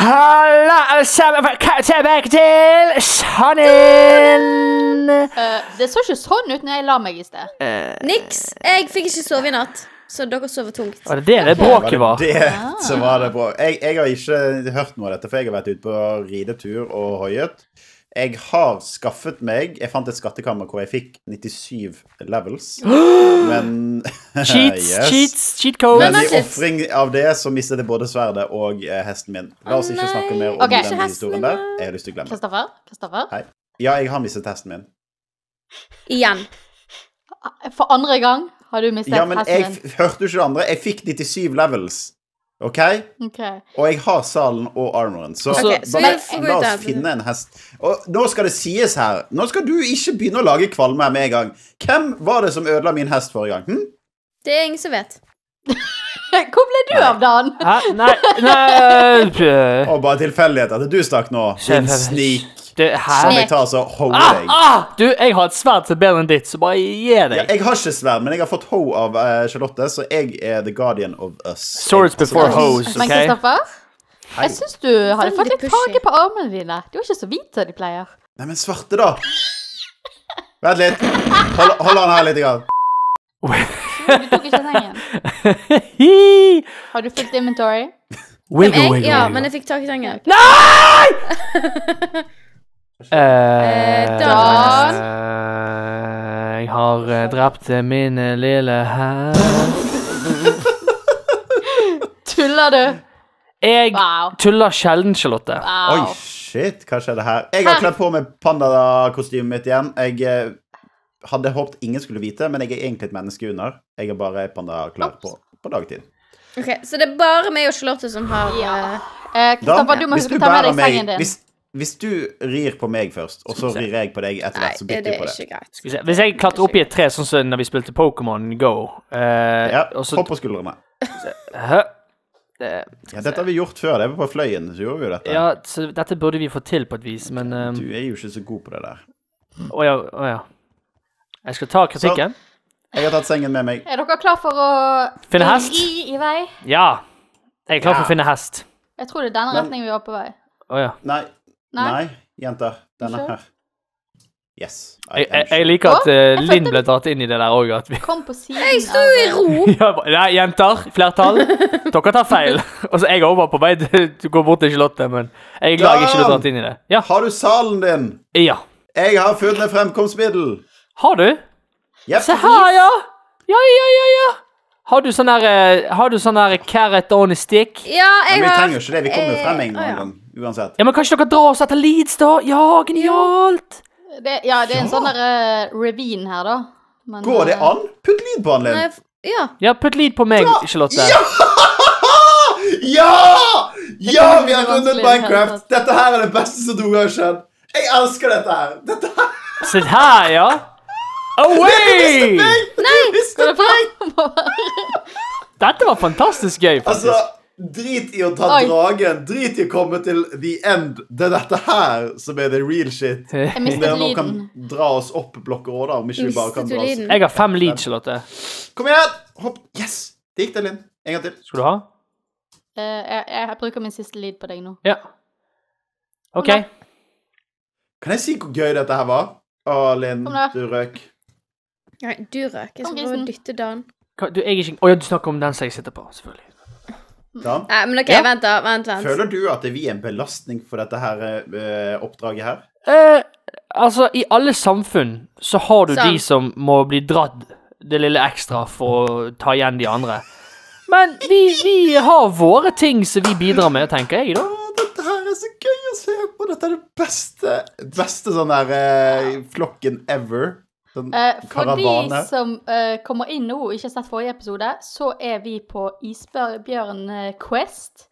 Hallo, alle sammen. Tilbake til Sjanin. Uh, eh, det så ikke sånn ut når jeg la meg i sted. Uh, eh, Niks. Jeg fikk ikke sove i natt. Så dere sover tungt. Var det det det bråket var? Det, så var det ah. bråk. Jeg, jeg, har ikke hørt noe av dette, for jeg har vært ute på ridetur og hoiet. Jeg har skaffet meg Jeg fant et skattekammer hvor jeg fikk 97 levels. Men Cheats, yes. cheats, cheat code. Men i ofring av det så mistet jeg både sverdet og eh, hesten min. La oss ikke snakke mer om okay. den historien der. Jeg har lyst til å glemme Kristoffer? Kristoffer? Hei. Ja, jeg har mistet hesten min. Igjen. For andre gang har du mistet hesten din. Ja, men jeg hørte jo ikke det andre. Jeg fikk 97 levels. OK? okay. Og jeg har salen og armoren, så, okay, så bare, la oss finne en hest. Og nå skal det sies her Nå skal du ikke begynne å lage kvalme her med en gang. Hvem var det som ødela min hest forrige gang? Hm? Det er ingen som vet. Hvor ble du nei. av, Dan? Hæ? Nei, nei, øh, Og bare tilfeldighet at du stakk nå, din snik. Du, Som jeg tar så hoer deg. Ah, du, jeg har et sverd som er bedre enn ditt, så bare gi deg. Ja, jeg har ikke sverd, men jeg har fått ho av uh, Charlotte, så jeg er the guardian of us. Swords altså, before hoes, OK? Men Kristoffer, jeg syns du hadde fått litt farge på armene dine. De var ikke så hvite, de pleier. Nei, men svarte, da. Vent litt. Hold, hold han her litt. Grann. Du tok ikke sengen. Har du fulgt inventory? Wiggle, wiggle, ja, men jeg fikk tak i sengen. Nei! Eh, eh Dan. Eh, jeg har eh, drept min lille hest. tuller du? Jeg wow. tuller sjelden, Charlotte. Wow. Oi, shit, hva skjedde her? Jeg har kledd på meg pandakostymet mitt igjen. Jeg hadde håpet ingen skulle vite, men jeg er egentlig et menneske under. Jeg har bare pandaklær på på dagtid. Ok, Så det er bare meg og Charlotte som har ja. eh, Kristoffer, du må huske å ta med deg sengen din. Hvis hvis du rir på meg først, og så rir jeg på deg etter hvert, så bytter vi på det. Ikke greit. Skal vi se. Hvis jeg klatrer opp i et tre, sånn som når vi spilte Pokémon Go eh, Ja, også... hopp på skuldrene. Hæ? Det, ja, dette har vi gjort før. Det er på Fløyen, så gjorde vi jo dette. Ja, så dette burde vi få til på et vis, men um... Du eh, er jo ikke så god på det der. Å oh, ja. Oh, ja. Jeg skal ta kritikken. Så, jeg har tatt sengen med meg. Er dere klar for å Finne hest? Ri i vei? Ja. Jeg er klar ja. for å finne hest. Jeg tror det er denne retningen vi var på vei. Å oh, ja. Nei. Nei, Nei jenter. Denne her. Yes. I, jeg, jeg, liker at uh, Linn ble dratt inn i det der òg. Vi... Jeg sto i ro. ja, nei, jenter. Flertall. Dere tar feil. altså, jeg er over på vei til å gå bort til Charlotte, men jeg er glad jeg ikke ble dratt inn i det. Ja. Har du salen din? Ja. Jeg har funnet fremkomstmiddel. Har du? Yep. Se her, ja. Ja, ja, ja, ja. Har du sånn eh, der, sånn carrot on a stick? Ja, jeg har Men Vi trenger jo ikke det. Vi kommer jo frem en eh, gang uansett. Ja, Men kan ikke dere dra oss etter Leeds, da? Ja, genialt! Det, ja, det er en ja. sånn der uh, revyen her, da. Men, Går det eh, an? Putt lyd på han, Linn. Ja. ja, putt lyd på meg, Dra. Charlotte. Ja! ja! ja! Vi har vunnet Minecraft! Dette her er det beste som noen gang har skjedd. Jeg elsker dette her. Dette her. Se her, ja. Away! Nei, meg! Dette var fantastisk gøy, faktisk. Altså, Drit i å ta Oi. dragen. Drit i å komme til the end. Det er dette her som er the real shit. Jeg mistet kan lyden. dra oss opp blokker òg, da, om ikke vi bare kan dra oss Jeg har fem lead, Charlotte. Kom igjen! Hopp. Yes! Det gikk, det, Linn. En gang til. Skal du ha? Eh, jeg, jeg bruker min siste lyd på deg nå. Ja. OK. Kan jeg si hvor gøy dette her var? Å, Linn, du røk. Nei, du røk. Jeg skal prøve å dytte Dan. Hva- Du, ja, du snakker om den som jeg sitter på, selvfølgelig. Ja. Nei, men ok, ja. vent, da. Vent, vent. Føler du at vi er en belastning for dette her eh, oppdraget her? Eh, altså, i alle samfunn så har du sånn. de som må bli dratt det lille ekstra for å ta igjen de andre. Men vi, vi har våre ting som vi bidrar med, tenker jeg, da. dette her er så gøy å se på. Dette er det beste, beste sånn der eh, flokken ever. Sånn for de som eh, kommer inn nå og ikke har sett forrige episode, så er vi på Isbjørn Quest.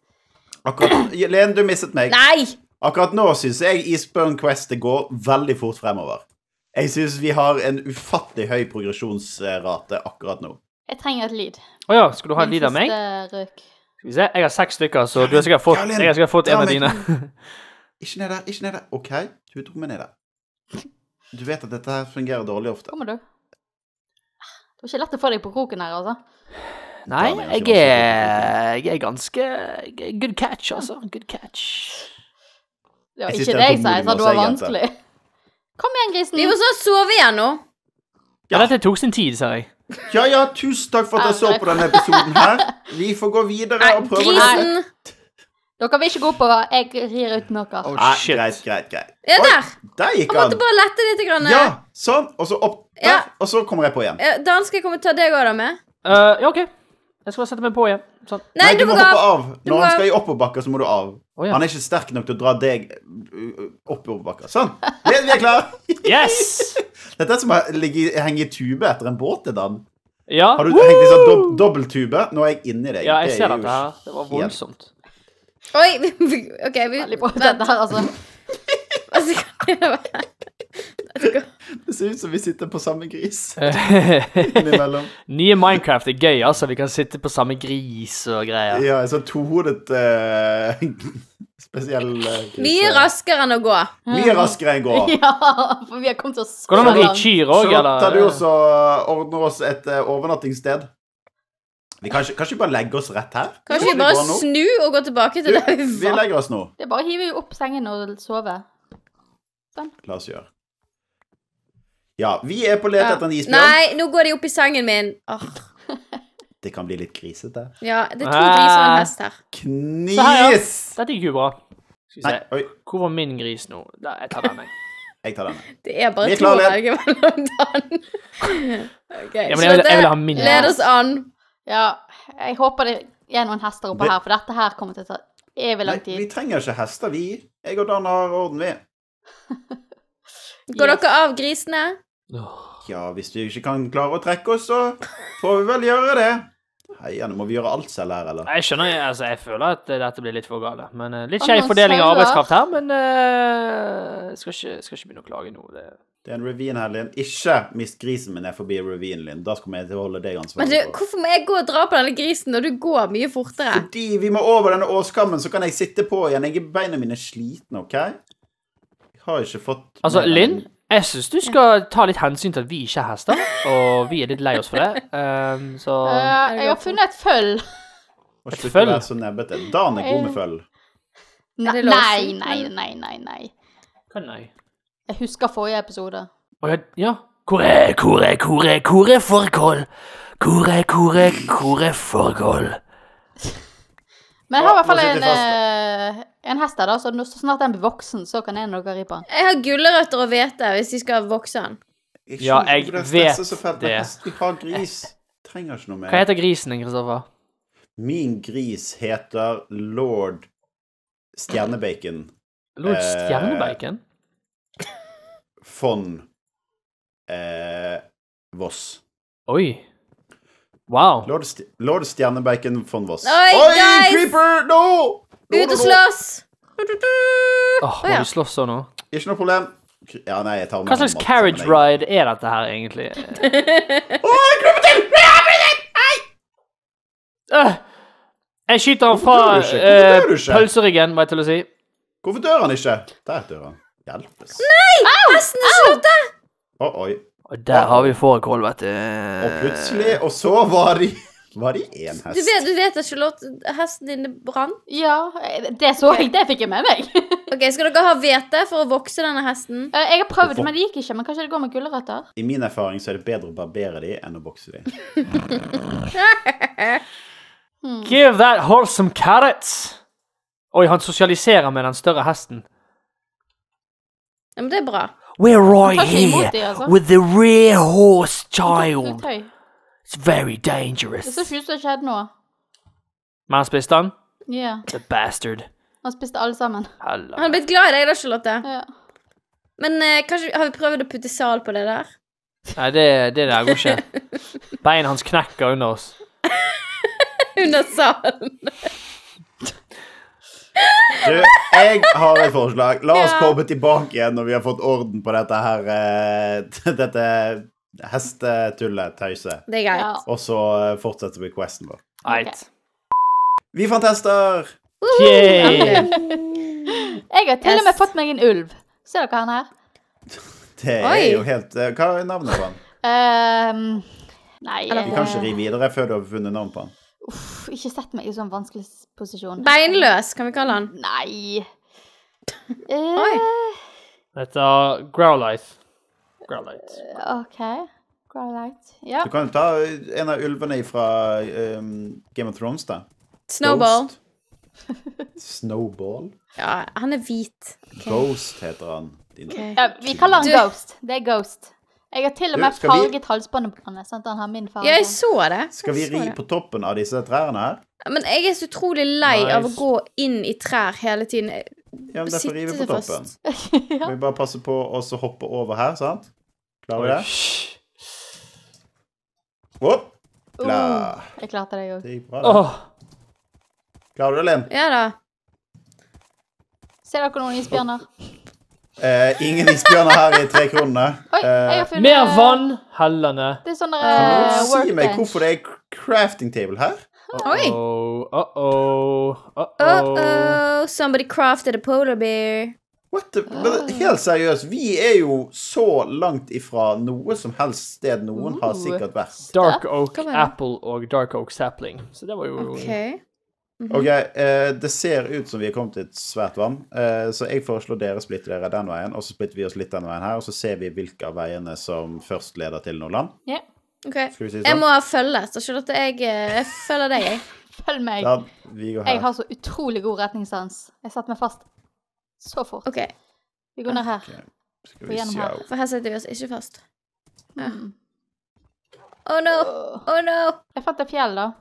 Akkurat, Len, du mistet meg. Nei! Akkurat nå syns jeg Isbjørn Quest det går veldig fort fremover. Jeg syns vi har en ufattelig høy progresjonsrate akkurat nå. Jeg trenger et lyd. Å oh, ja, skal du ha et lyd av meg? Skal vi se, jeg har seks stykker, så du har sikkert fått, jeg har sikkert fått en av dine. ikke ned der, ikke ned der. OK, du dro meg ned der. Du vet at dette her fungerer dårlig ofte? Kommer du? Det var ikke lett å få deg på kroken her, altså? Nei, jeg er, jeg er ganske Good catch, altså. Good catch. Det var ikke det jeg sa, jeg sa du var vanskelig. Kom igjen, grisen. Vi må så sove igjen nå. Ja, dette tok sin tid, sa jeg. Ja, ja, tusen takk for at dere så på denne episoden her. Vi får gå videre og prøve Grisen! Dere vil ikke gå på jeg rir uten dere. Oh, Nei, ah, greit, greit, greit. Ja, der. Oi, der gikk han. Jeg måtte bare lette litt. Grann. Ja, sånn. Og så opp der. Ja. Og så kommer jeg på igjen. Dan, skal jeg komme og ta deg òg, da, med? Uh, ja, OK. Jeg skal sette meg på igjen. Sånn. Nei, Nei, du, må, må hoppe av. Når han skal i oppoverbakker, så må du av. Oh, ja. Han er ikke sterk nok til å dra deg uh, uh, oppoverbakker. Sånn. Vi er, klare. yes! Dette er som å henge i tube etter en båt. Dan. Ja. Har du hengt i sånn dob dobbelttube? Nå er jeg inni deg. Ja, jeg det ser dette her. Det var voldsomt. Oi! OK, vi Veldig altså. det ser ut som vi sitter på samme gris innimellom. Nye Minecraft er gøy, altså. Vi kan sitte på samme gris og greier. Ja, en sånn tohodet uh, spesiell uh, eh, gris. Mye raskere enn å gå. Mye raskere enn å gå. Ja, for vi har kommet oss så langt. Så tar du også ordner oss et eh, overnattingssted. Vi kanskje, kanskje vi bare legger oss rett her? Kanskje vi bare snu og gå tilbake til du, der vi var? Vi legger oss nå. Det er bare å hive opp sengen og sove. Sånn. La oss gjøre. Ja, vi er på let ja. etter en isbjørn. Nei, nå går de opp i sengen min. Oh. det kan bli litt grisete. Ja, det er to griser og en hest her. Knis! Her, ja. Dette gikk jo bra. Skal vi se. Nei, Hvor var min gris nå? Da, jeg tar den, jeg. Jeg tar den. Det er bare to å velge mellom den. okay, ja, men jeg vil, jeg vil ha min. Led oss an. Ja, jeg håper det er noen hester oppe her, for dette her kommer til å ta evig lang tid. Nei, vi trenger ikke hester, vi. Jeg og Dan har orden, vi. Går yes. dere av grisene? Ja, hvis vi ikke kan klare å trekke oss, så får vi vel gjøre det. Heia, nå må vi gjøre alt selv her, eller? Jeg skjønner, altså, jeg føler at eh, dette blir litt for galt. Men eh, litt skjev fordeling av arbeidskraft her, men uh, skal, ikke, skal ikke begynne å klage nå. det det er en ravine her, Linn. Ikke mist grisen min er forbi ravinen, Linn. Da skal vi til å holde deg ansvarlig. Men du, hvorfor må jeg gå og dra på denne grisen når du går mye fortere? Fordi vi må over denne åskammen, så kan jeg sitte på igjen. Jeg er beina mine slitne, OK? Jeg har ikke fått Altså, Linn, jeg syns du skal ta litt hensyn til at vi ikke er hester, og vi er litt lei oss for det, um, så uh, Jeg har funnet et føll. Et føll? Vær så nebbete. Dan er god med eh, føll. Nei, nei, nei, nei, nei. Hva nei? Jeg husker forrige episode. Å ja. ja. Kore, kore, kore, kore fårkål. Kore, kore, kore fårkål. Men jeg har i hvert fall en, eh, en hest her, da, så så snart den blir voksen, så kan jeg noe dere ripe den. Jeg har gulrøtter og hvete hvis de skal vokse den. Ja, jeg vet det. Vi har gris. Trenger ikke noe mer. Hva heter grisen din, Kristoffer? Min gris heter lord Stjernebacon. Lord Eh, Stjernebacon? von eh, Voss. Oi. Wow. Lord, St Lord Stjernebacon von Voss. Oi, Oi guys! Creeper! No! Ut og slåss! Åh, Må du slåss sånn nå? Ikke noe problem. Ja, nei, jeg tar Hva slags carriage ride er dette her, egentlig? Å, oh, jeg kryper til! Jeg skyter han fra uh, pølseryggen, må jeg til å si. Hvorfor dør han ikke? Der dør han. Hjelpes. Nei! Hesten er slått av! Eh! Og der har vi fårikål, vet du. Og plutselig Og så var de var de én hest? Du vet, du vet at Charlotte, hesten din brant? Ja, det så jeg. Det fikk jeg med meg. ok, Skal dere ha hvete for å vokse denne hesten? Uh, jeg har prøvd, men det gikk ikke. Men kanskje det går med gulrøtter? I min erfaring så er det bedre å barbere de enn å vokse de. Hmm. Give that horse some carrots! Oi, han sosialiserer med den større hesten. Ja, men det er bra. We're right here de, altså. with the rear horse child. It's very dangerous. Det ser ikke ut som det har skjedd noe. Men han spiste han? Yeah. The bastard. Han spiste alle sammen. Halla. Han er blitt glad i deg da, Charlotte. Ja. Men eh, kanskje har vi prøvd å putte sal på det der? Nei, det, det der går ikke. Beina hans knekker under oss. under salen. Du, jeg har et forslag. La oss ja. komme tilbake igjen når vi har fått orden på dette her eh, Dette hestetullet, tøyset. Det er greit. Ja. Og så eh, fortsetter vi questen vår. Right. Vi fant hester! Uh -huh. jeg har til og med fått meg en ulv. Ser dere han her? Det er Oi. jo helt eh, Hva er navnet på han? Um, nei Vi kan ikke ri videre før du har funnet navn på han. Uff, ikke sett meg i sånn vanskelig posisjon. Beinløs, kan vi kalle han. Nei. Oi. Eh, Dette er Growlite. Growlite. Eh, OK. Growlite. Ja. Du kan ta en av ulvene fra um, ehm, Game of Thrones, da. Snowball. Snowball? Ja, han er hvit. Okay. Ghost heter han. Okay. Ja, vi kaller han Ghost. Det er Ghost. Jeg har til og med farget vi... halsbåndet på han. Sånn at han har min farge. Ja, jeg så det. skal vi ri på toppen av disse trærne her? Men jeg er så utrolig lei nice. av å gå inn i trær hele tiden. Ja, men derfor river vi på toppen. ja. Vi bare passer på å hoppe over her, sant? Klarer vi det? Opp. Oh, Klar. Uh, jeg klarte det, jeg òg. Klarer du det, Linn? Ja da. Ser dere noen isbjørner? Eh, ingen isbjørner her i Tre kroner Eh, Mer vann, hellene. Det er sånn uh, Kan noen si meg hvorfor det er crafting table her? Oi. Uh-oh, uh-oh, uh-oh. Somebody crafted a polar bear. What the, but helt seriøst, vi er jo så langt ifra noe som helst sted noen har sikkert vært. Dark Oak Apple og Dark Oak Sapling. Så det var jo okay. -hmm. OK, eh, det ser ut som vi er kommet til et svært vann, eh, så jeg foreslår dere splitter dere den veien, og så splitter vi oss litt den veien her, og så ser vi hvilke av veiene som først leder til noe land. Yeah. Okay. Si Jeg sånn? må følge, så skjønner at jeg, eh, jeg følger deg, jeg. Følg meg. Da, jeg har så utrolig god retningssans. Jeg satte meg fast så fort. Okay. Vi går ned her. Okay. Skal vi se her. For her setter vi oss ikke fast. Ja. Mm. Oh no! Oh no! Jeg fant et fjell, da.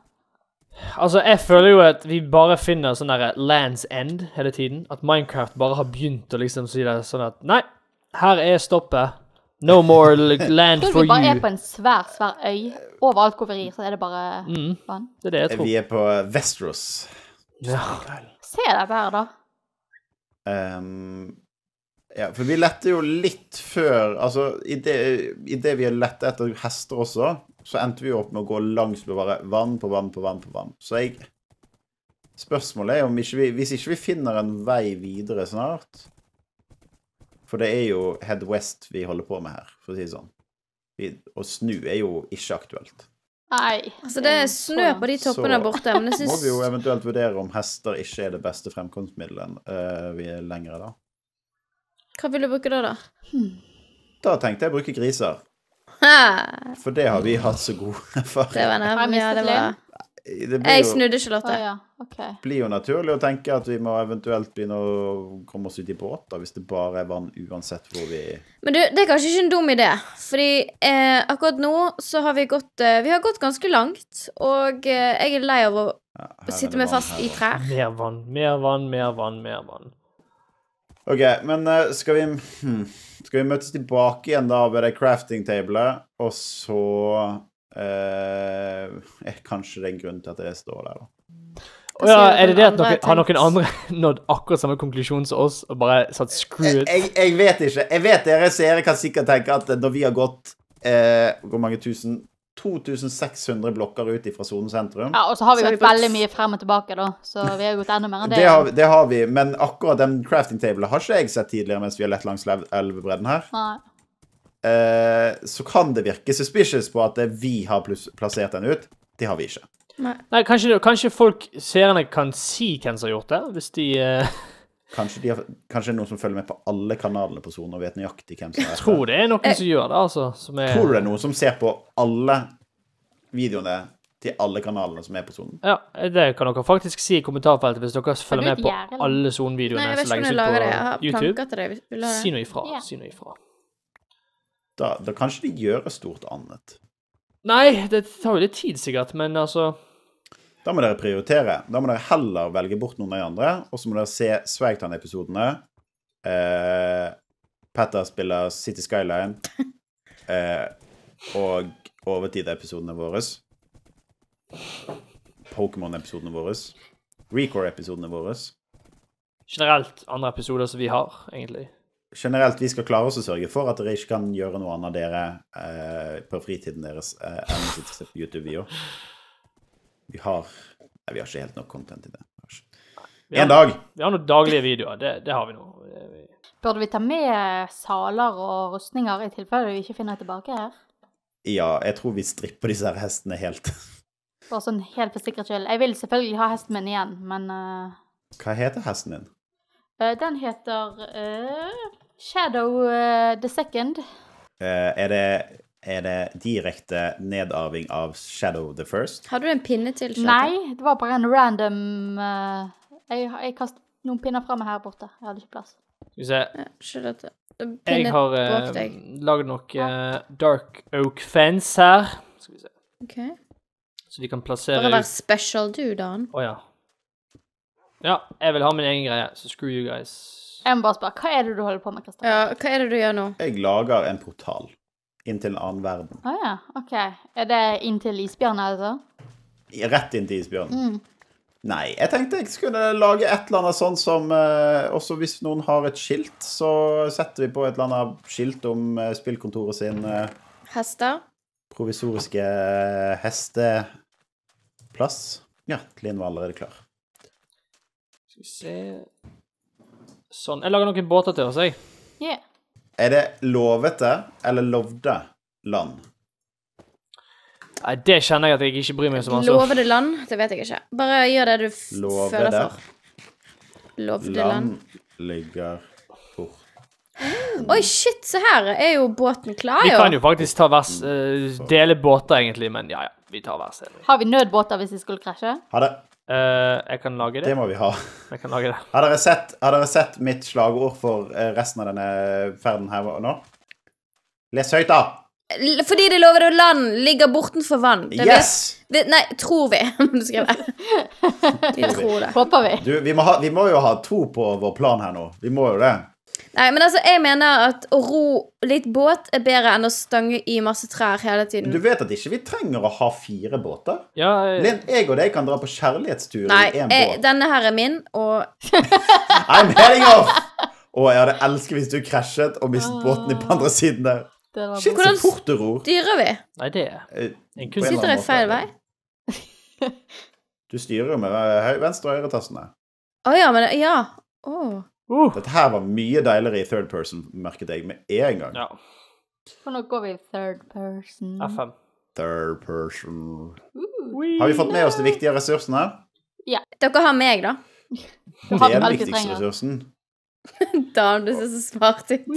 Altså, jeg føler jo at vi bare finner sånn derre lands end hele tiden. At Minecraft bare har begynt å liksom si det sånn at Nei, her er stoppet. No more land for you. Tror vi bare you. er på en svær, svær øy. Overalt hvor vi rir, så er det bare mm. vann. Det er det jeg eh, tror. Vi er på eh, Vestros. Ja. Se deg der da. Um, ja, for vi lette jo litt før Altså, i det, i det vi har lett etter hester også, så endte vi opp med å gå langs med bare vann på vann på vann. på vann. Så jeg... Spørsmålet er om ikke vi, hvis ikke vi finner en vei videre snart For det er jo Head West vi holder på med her, for å si det sånn. Vi, å snu er jo ikke aktuelt. Nei. Altså, det er snø på de toppene der borte. Men jeg syns Må vi jo eventuelt vurdere om hester ikke er det beste fremkomstmiddelen uh, vi er lengre, da. Hva vil du bruke da, da? Da tenkte jeg å bruke griser. For det har vi hatt så god erfaring med. jeg mistet Linn? jeg snudde Charlotte. Ah, ja. okay. blir jo naturlig å tenke at vi må eventuelt begynne å komme oss ut i båter hvis det bare er vann uansett hvor vi Men du, det er kanskje ikke en dum idé. Fordi eh, akkurat nå så har vi gått eh, Vi har gått ganske langt, og eh, jeg er lei av å ja, sitte meg fast i trær. Mer vann, mer vann, mer vann, mer vann. OK, men eh, skal vi hmm. Skal vi møtes tilbake igjen da ved det crafting-tablet, og så eh, er eh, Kanskje det en grunn til at det står der, da. Å ja, er det det at noen, har noen andre nådd akkurat samme konklusjon som oss og bare satt screw it? Jeg, jeg, vet ikke. Jeg vet dere jeg kan sikkert tenke at når vi har gått eh, Hvor mange tusen? 2600 blokker ut fra sonen sentrum. Ja, og så har vi gått veldig mye frem og tilbake, da, så vi har gått enda mer enn det. Det har, det har vi, men akkurat den crafting tablen har ikke jeg sett tidligere mens vi har lett langs elvebredden her. Eh, så kan det virke suspicious på at vi har plassert den ut. Det har vi ikke. Nei, Nei kanskje, kanskje folk seerne kan si hvem som har gjort det, hvis de eh... Kanskje, de har, kanskje det er noen som følger med på alle kanalene på Sone og vet nøyaktig hvem som er Jeg tror det er noen som gjør det, altså. Som er... Tror du det er noen som ser på alle videoene til alle kanalene som er på sonen. Ja, det kan dere faktisk si i kommentarfeltet hvis dere følger med på alle alle videoene som legges ut på YouTube. Si noe ifra. Ja. Si noe ifra. Da, da kanskje de gjør et stort annet. Nei, det tar jo litt tid, sikkert, men altså da må dere prioritere. Da må dere heller velge bort noen av de andre, og så må dere se Sveigtan-episodene. Eh, Petter spiller City Skyline. Eh, og Overtid-episodene våre. Pokémon-episodene våre. Recore-episodene våre. Generelt andre episoder som vi har, egentlig. Generelt, vi skal klare oss å sørge for at dere ikke kan gjøre noe annet av dere eh, på fritiden deres eh, enn å sitte på youtube video vi har Nei, vi har ikke helt nok content i det. En dag! Vi har noen daglige videoer. Det, det har vi nå. Burde vi ta med saler og rustninger i tilfelle vi ikke finner tilbake her? Ja, jeg tror vi stripper disse her hestene helt. Bare sånn helt for sikkerhets skyld. Jeg vil selvfølgelig ha hesten min igjen, men uh... Hva heter hesten din? Uh, den heter uh, Shadow the Second. er det er det direkte nedarving av Shadow the First. Har du en pinne til? Shadow? Nei, det var bare en random uh, Jeg, jeg kastet noen pinner fra meg her borte. Jeg hadde ikke plass. Skal vi se. jeg har uh, eh, lagd noe uh, dark oak fence her. Skal vi se. Okay. Så vi kan plassere Bare vær special du, Dan. Å oh, ja. Ja, jeg vil ha min egen greie, så screw you guys. Jeg må bare spørre, hva er det du holder på med, Kristian? Ja, hva er det du gjør nå? Jeg lager en portal. Inntil en annen verden. Å ah, ja, OK. Er det inntil isbjørn, altså? Rett inntil isbjørn. Mm. Nei, jeg tenkte jeg skulle lage et eller annet sånn som eh, Også hvis noen har et skilt, så setter vi på et eller annet skilt om eh, spillkontoret sin eh, Hester. provisoriske eh, hesteplass. Ja, Linn var allerede klar. Skal vi se Sånn. Jeg lager noen båter til oss, jeg. Yeah. Er det lovete eller lovde land? Nei, Det kjenner jeg at jeg ikke bryr meg så mye om. Lovede land? Det vet jeg ikke. Bare gjør det du lovede. føler for. Lovde land. Land ligger fort Oi, shit, se her er jo båten klar, jo. Vi kan jo faktisk ta vers, uh, dele båter, egentlig, men ja, ja. Vi tar hver sin. Har vi nødbåter hvis vi skulle krasje? Ha det. Uh, jeg kan lage det. Det må vi ha. Jeg kan lage det. Har dere sett, har dere sett mitt slagord for eh, resten av denne ferden her nå? Les høyt, da! Fordi det lover å land ligger bortenfor vann. Det yes! Ble, nei, tror vi, må du skrive. Vi tror det. Håper vi. Du, vi, må ha, vi må jo ha tro på vår plan her nå. Vi må jo det. Nei, men altså, jeg mener at å ro litt båt er bedre enn å stange i masse trær hele tiden. Men Du vet at ikke vi trenger å ha fire båter? Ja, jeg... Len, jeg og deg kan dra på kjærlighetstur i én båt. Nei, denne her er min, og I'm heading off! Å, jeg hadde elsket hvis du krasjet og mistet båten på andre siden der. Shit, så fort du ror. styrer vi? Nei, det er eh, en kunst. Sitter jeg feil vei? du styrer jo med venstre øretastene. Å oh, ja, men Ja. Å. Oh. Uh. Dette her var mye deiligere i third person, merket jeg med en gang. Ja. For nå går vi i third person. FM. Third person. Uh, har vi fått med oss de viktige ressursene? Ja. Dere har meg, da. Det er den viktigste ressursen. Dam, du ser så smart ut.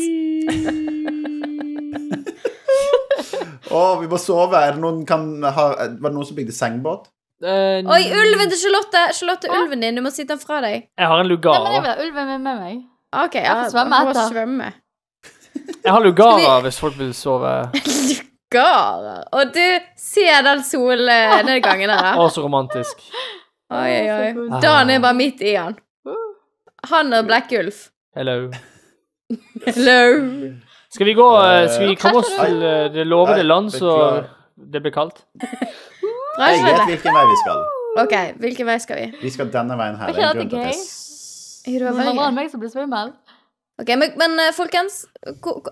Å, vi må sove. Er det noen kan ha, Var det noen som bygde sengbåt? Uh, Oi, ulven til Charlotte! Charlotte, ja. ulven din. Du må sitte den fra deg. Jeg har en lugara. Nei, ulven min med meg. Ok, ja, jeg, svømme jeg, svømme. jeg har lugara hvis folk vil sove. lugara? Og du se den solnedgangen eh, der, Å, så romantisk. Oi, oi, oi. Dan er bare midt i han. Uh. Han og Black Ulf. Hello. Hello. Skal vi gå eh, Skal vi komme oss til det lovede land, så det blir kaldt? Jeg vet hvilken vei vi skal. Ok, hvilken vei skal vi? Vi skal denne veien her. Er det ikke dette gøy? Det var meg som ble svimmel. Ok, men, eh, folkens,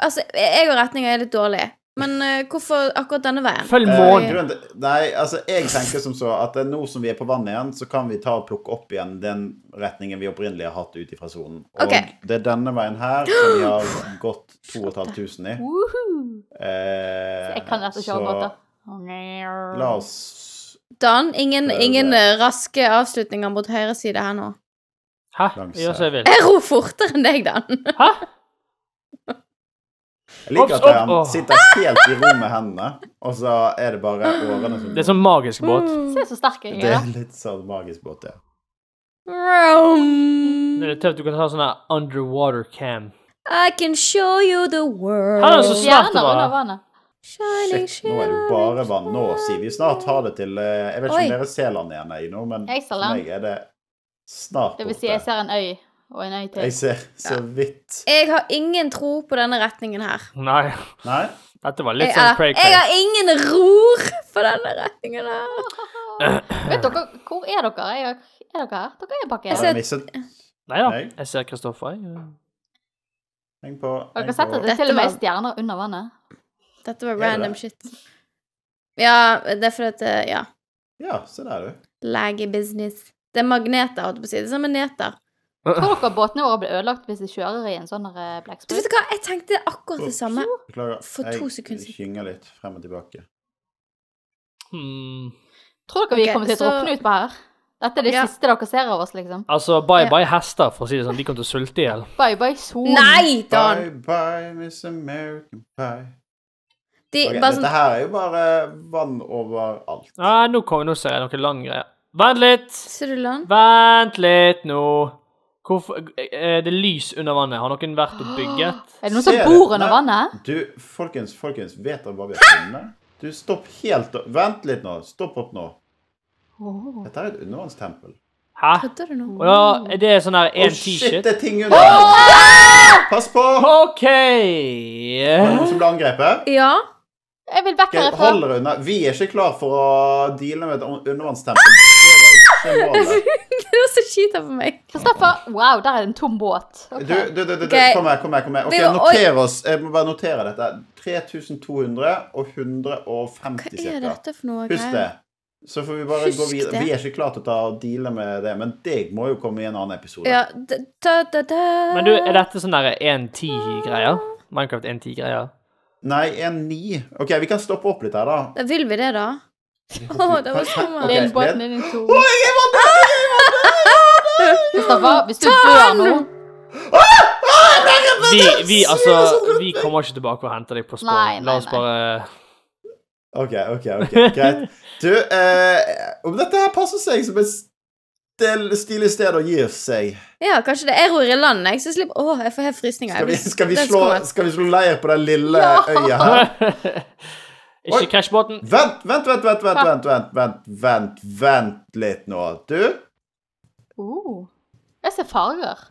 altså, e-, jeg og retninga er litt dårlig. Men uh, hvorfor akkurat denne veien? Følg månen. Eh, nei, altså, jeg tenker som så at eh, nå som vi er på vannet igjen, så kan vi ta og plukke opp igjen den retningen vi opprinnelig har hatt ut ifra sonen. Og okay. det er denne veien her som vi har gått 2500 i. Uh -huh. eh, så jeg kan rett og slett båter. La oss Dan, ingen, ingen eh, raske avslutninger mot høyre side her nå. Hæ? Gjør som jeg vil. Jeg ror fortere enn deg, Dan. Hæ? Jeg liker at han sitter helt i ro med hendene, og så er det bare årene som Det er sånn magisk båt. Mm. Se så sterk jeg er. Det er litt sånn magisk båt, ja. Det er tøft. Du kan ha sånn underwater cam. I can show you the world. Han er så smart, Gjerne under vannet. Shit, nå er det jo bare vann. Nå sier vi snart ha det til eh, Jeg vet ikke Oi. om dere ser land igjen ennå, men for meg er det snart borte. Det vil si, jeg ser en øy og en øy til. Jeg ser så ja. vidt Jeg har ingen tro på denne retningen her. Nei. Nei? Dette var litt jeg, sånn cray-cray. Jeg har ingen ror på denne retningen her. vet dere, hvor er dere? Er, dere her? Dere er bak her. Jeg ser... Nei da, jeg ser Kristoffer. Heng på. Heng dere setter det til og med stjerner under vannet. Dette var random det? shit. Ja, det er for at eh, Ja. Ja, se der, du. business. Det er magneter, holdt jeg på å si. Det er som sånn magneter. Tror dere båtene våre blir ødelagt hvis de kjører i en sånn eh, blacksprut? Du vet hva, jeg tenkte akkurat det samme Beklager. for to sekunder siden. Jeg kynger litt frem og tilbake. Hmm. Tror dere vi okay, kommer til å så... ut på her? Dette er det ja. siste dere ser av oss, liksom. Altså, bye bye hester, for å si det sånn. De kommer til å sulte i hjel. Bye bye sol. Nei, Dan! Bye bye Miss American Pie. De, okay, bare sånn... Dette her er jo bare vann overalt. Ja, nå, kom, nå ser jeg noe lang greie. Vent litt! Ser du land? Vent litt nå. Hvorfor eh, Er det lys under vannet? Har noen vært og bygget? Er det noen som bor under vannet? Du, folkens, folkens, vet dere hva vi har funnet? Du, stopp helt opp. Vent litt nå. Stopp opp nå. Oh. Dette er et undervannstempel. Hæ? Kødder du nå? ja, er det sånn her én oh, t-shirt? Shit, det er ting under vannet. Oh! Pass på! OK. Var det noen som ble angrepet? Ja. Jeg vil vekk herfra. Hold dere unna. Vi er ikke klar for å deale med et undervannstempel. Det var så skita for meg. Kristoffer, wow, der er det en tom båt. Okay. Du, du, du, du okay. kom her, kom her. kom her. Ok, Noter oss. Jeg må bare notere dette. 3200 og 150 ca. Hva er dette for noe? Husk det. Så får vi bare Husk gå videre. Det. Vi er ikke klar til å ta og deale med det, men deg må jo komme i en annen episode. Ja, da, da, da. Men du, er dette sånn derre 1.10-greier? Minecraft 1.10-greier? Nei, en ni. OK, vi kan stoppe opp litt her, da. da vil vi det, da? Å, oh, det var skummelt. Okay, Båten din to. Oh, jeg vant der! Kristoffer, hvis du dør nå vi, vi, altså, vi kommer ikke tilbake og henter deg på sporet. La oss bare OK, OK. ok, Greit. Du, eh, om dette her passer seg som et stilig sted å gi seg. Ja, kanskje det. Jeg ror i land, jeg, så slipper Å, jeg får helt frysninger. Skal vi, skal vi, slå, skal vi slå, leir på den lille ja. øya her? Ikke krasjbåten. Vent, vent, vent, vent, vent, vent, vent, vent, vent, vent litt nå. Du? Oh. Jeg ser farger.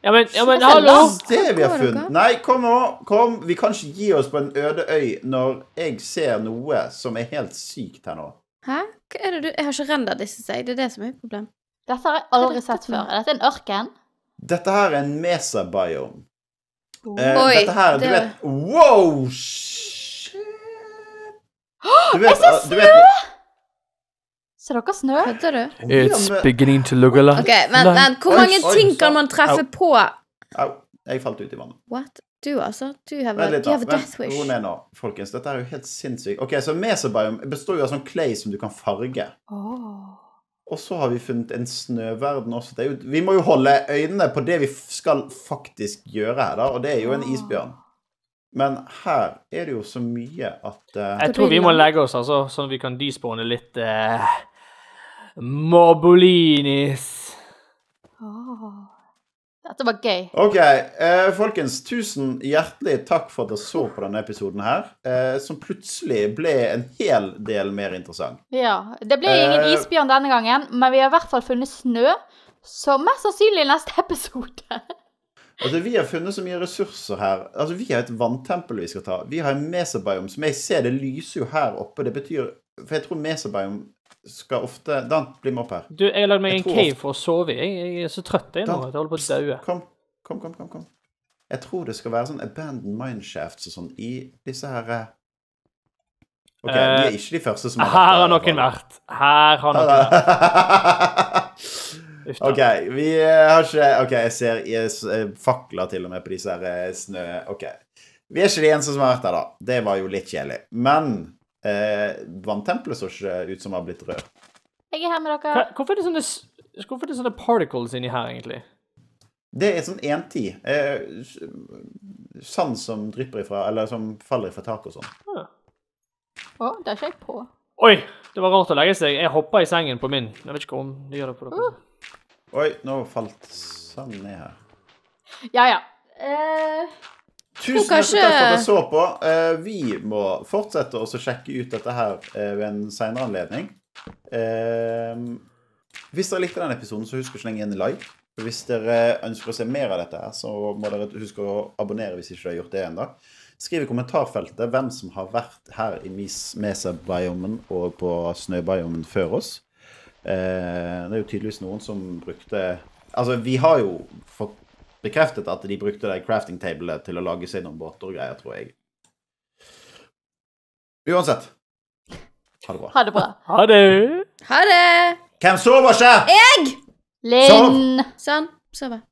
Ja, men, ja, men hallo! Det vi har funnet. Nei, kom nå. Kom. Vi kan ikke gi oss på en øde øy når jeg ser noe som er helt sykt her nå. Hæ? Hva er det du Jeg har ikke rendert disse, jeg. Det er det som er mitt problem. Dette har jeg aldri sett før. Dette er en ørken. Dette her er en mesa-biome. Oh. dette her, du det... vet Wow! Shit. Du vet, jeg ser ah, snø! Vet... Ser dere snø? Kødder du? It's beginning to look alike. Okay, men, men, hvor mange oi, ting kan man treffe au. på? Au. Jeg falt ut i vannet. What? Du, altså? Du har vært You have a death wish. Ro ned nå, folkens. Dette er jo helt sinnssykt. Ok, Så mesobiome består jo av sånn clay som du kan farge. Oh. Og så har vi funnet en snøverden også. Jo, vi må jo holde øynene på det vi skal faktisk gjøre her, da, og det er jo en ah. isbjørn. Men her er det jo så mye at uh... Jeg tror vi må legge oss, altså, sånn at vi kan dyspåne litt uh... Eh, Morbolinis. Dette var gøy. OK. Eh, folkens, tusen hjertelig takk for at dere så på denne episoden her, eh, som plutselig ble en hel del mer interessant. Ja. Det ble ingen eh, isbjørn denne gangen, men vi har i hvert fall funnet snø, som mest sannsynlig i neste episode. altså, Vi har funnet så mye ressurser her. Altså, Vi har et vanntempel vi skal ta. Vi har en mesobiome som jeg ser det lyser jo her oppe. Det betyr For jeg tror mesobiome skal ofte Dan, bli med opp her. Du, jeg har lagd meg jeg en cave for å sove i. Jeg, er så trøtt jeg nå jeg holder på å daue. Kom, kom, kom, kom, kom. Jeg tror det skal være sånn abandoned mineshafts og sånn i disse her eh, OK, vi er eh, ikke de første som har vært. Her har noen vært. Her har noen vært. OK, vi eh, har ikke OK, jeg ser jeg fakler til og med på disse her snø... OK. Vi er ikke de eneste som har vært der, da. Det var jo litt kjedelig. Men eh, vanntempelet så ikke ut som har blitt rød. Jeg er her med dere. Hva, hvorfor, er sånne, hvorfor, er det sånne, particles inni her, egentlig? Det er sånn 1 ti. Eh, sand som drypper ifra, eller som faller ifra taket og sånn. Ah. Å, oh, det er ikke jeg på. Oi! Det var rart å legge seg. Jeg hoppa i sengen på min. Jeg vet ikke om de gjør det på dere. Uh. Oi, nå falt sand ned her. Ja, ja. Eh... Tusen kanskje... takk for at dere så på. Eh, vi må fortsette å sjekke ut dette her eh, ved en seinere anledning. Eh, hvis dere likte denne episoden, så husk å slenge inn like. Hvis dere ønsker å se mer av dette, her, så må dere huske å abonnere hvis ikke dere har gjort det ennå. Skriv i kommentarfeltet hvem som har vært her i Mesa-biomen og på Snøbiomen før oss. det er jo tydeligvis noen som brukte Altså, vi har jo fått bekreftet at de brukte de crafting tablene til å lage seg noen båter og greier, tror jeg. Uansett. Ha det bra. Ha det. bra. Ha det. Ha det. Hvem sover ikke? Jeg! Linn. Sånn. Sover.